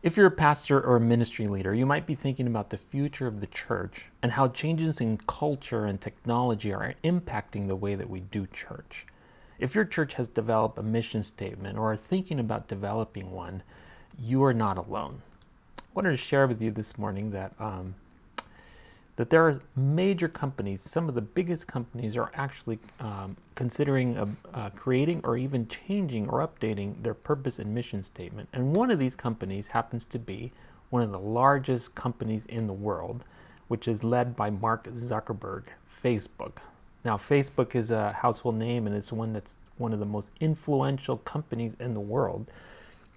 If you're a pastor or a ministry leader, you might be thinking about the future of the church and how changes in culture and technology are impacting the way that we do church. If your church has developed a mission statement or are thinking about developing one, you are not alone. I wanted to share with you this morning that um, that there are major companies, some of the biggest companies are actually um, considering uh, uh, creating or even changing or updating their purpose and mission statement. And one of these companies happens to be one of the largest companies in the world, which is led by Mark Zuckerberg, Facebook. Now, Facebook is a household name and it's one that's one of the most influential companies in the world.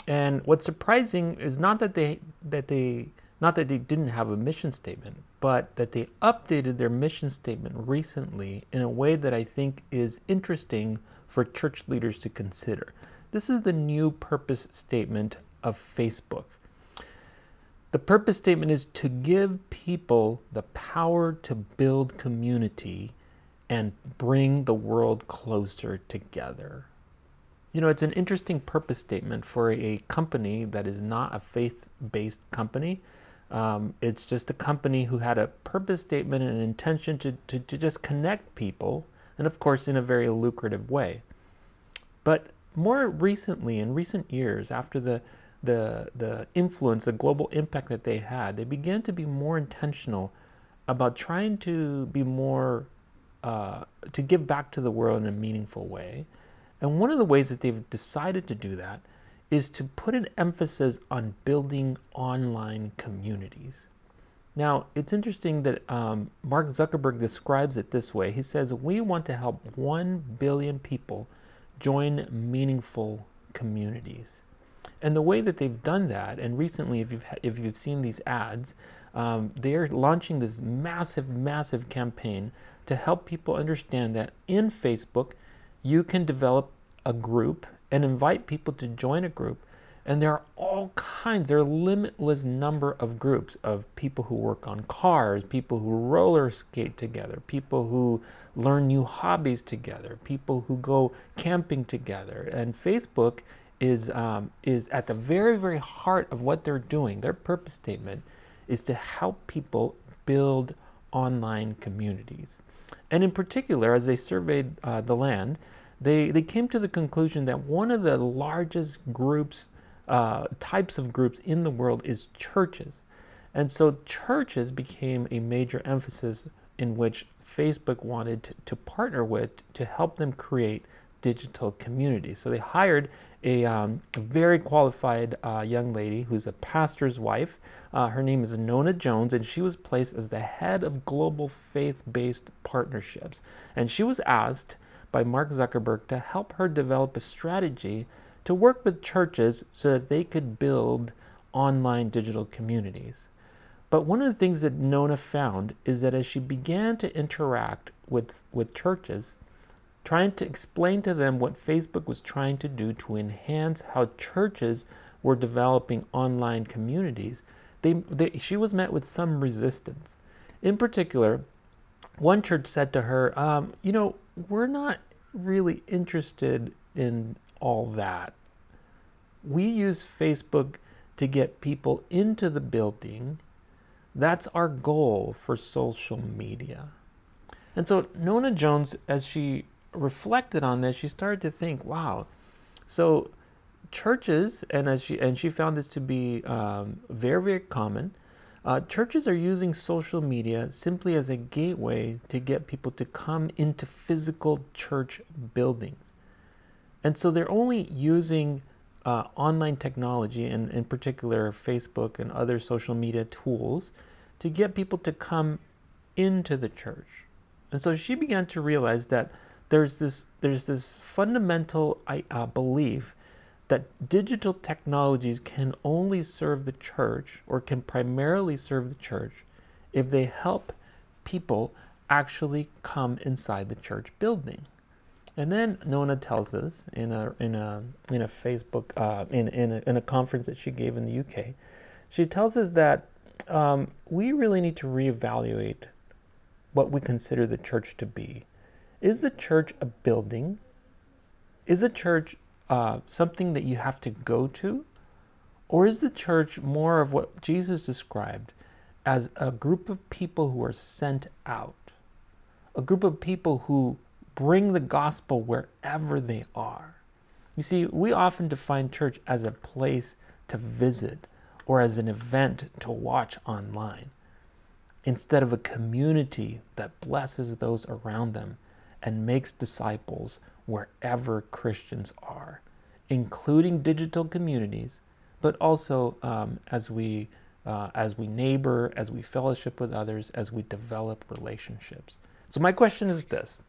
And what's surprising is not that they that they not that they didn't have a mission statement, but that they updated their mission statement recently in a way that I think is interesting for church leaders to consider. This is the new purpose statement of Facebook. The purpose statement is to give people the power to build community and bring the world closer together. You know, it's an interesting purpose statement for a company that is not a faith based company um, it's just a company who had a purpose statement and an intention to, to, to just connect people, and of course, in a very lucrative way. But more recently, in recent years, after the the, the influence, the global impact that they had, they began to be more intentional about trying to be more, uh, to give back to the world in a meaningful way. And one of the ways that they've decided to do that is to put an emphasis on building online communities. Now, it's interesting that um, Mark Zuckerberg describes it this way. He says, We want to help 1 billion people join meaningful communities. And the way that they've done that, and recently, if you've, if you've seen these ads, um, they're launching this massive, massive campaign to help people understand that in Facebook, you can develop a group and invite people to join a group. And there are all kinds, there are limitless number of groups of people who work on cars, people who roller skate together, people who learn new hobbies together, people who go camping together. And Facebook is, um, is at the very, very heart of what they're doing. Their purpose statement is to help people build online communities. And in particular, as they surveyed uh, the land, they, they came to the conclusion that one of the largest groups, uh, types of groups in the world is churches. And so churches became a major emphasis in which Facebook wanted to, to partner with to help them create digital communities. So they hired a, um, very qualified uh, young lady who's a pastor's wife. Uh, her name is Nona Jones, and she was placed as the head of global faith based partnerships. And she was asked by Mark Zuckerberg to help her develop a strategy to work with churches so that they could build online digital communities. But one of the things that Nona found is that as she began to interact with, with churches, trying to explain to them what Facebook was trying to do to enhance how churches were developing online communities, they, they, she was met with some resistance. In particular, one church said to her, um, You know, we're not really interested in all that. We use Facebook to get people into the building. That's our goal for social media. And so Nona Jones, as she reflected on this, she started to think, wow, so churches, and as she, and she found this to be um, very, very common, uh, churches are using social media simply as a gateway to get people to come into physical church buildings. And so they're only using uh, online technology, and in particular Facebook and other social media tools, to get people to come into the church. And so she began to realize that there's this, there's this fundamental uh, belief that digital technologies can only serve the church or can primarily serve the church if they help people actually come inside the church building. And then Nona tells us in a in a in a Facebook uh, in in a, in a, conference that she gave in the UK, she tells us that um, we really need to reevaluate what we consider the church to be. Is the church a building? Is the church uh, something that you have to go to? Or is the church more of what Jesus described as a group of people who are sent out? A group of people who bring the gospel wherever they are. You see, we often define church as a place to visit or as an event to watch online instead of a community that blesses those around them and makes disciples wherever Christians including digital communities, but also um, as we uh, as we neighbor, as we fellowship with others, as we develop relationships. So my question is this: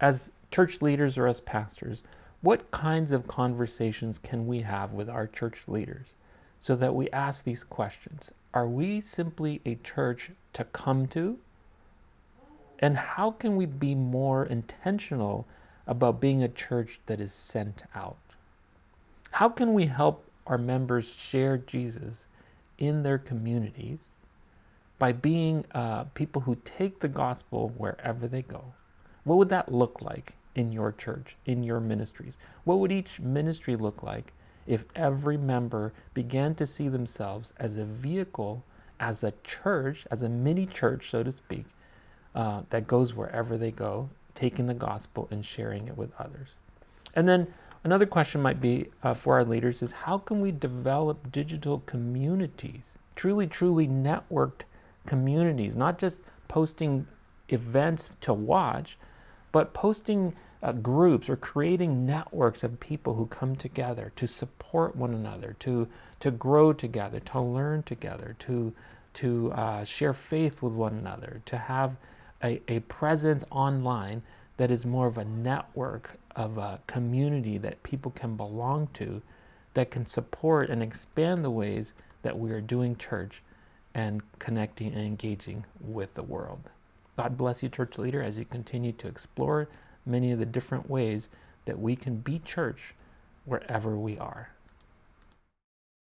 as church leaders or as pastors, what kinds of conversations can we have with our church leaders so that we ask these questions? Are we simply a church to come to? And how can we be more intentional about being a church that is sent out? How can we help our members share Jesus in their communities by being uh, people who take the gospel wherever they go? What would that look like in your church, in your ministries? What would each ministry look like if every member began to see themselves as a vehicle, as a church, as a mini church, so to speak, uh, that goes wherever they go, taking the gospel and sharing it with others? And then Another question might be uh, for our leaders is how can we develop digital communities, truly, truly networked communities, not just posting events to watch, but posting uh, groups or creating networks of people who come together to support one another, to, to grow together, to learn together, to, to uh, share faith with one another, to have a, a presence online that is more of a network of a community that people can belong to that can support and expand the ways that we are doing church and connecting and engaging with the world. God bless you, church leader, as you continue to explore many of the different ways that we can be church wherever we are.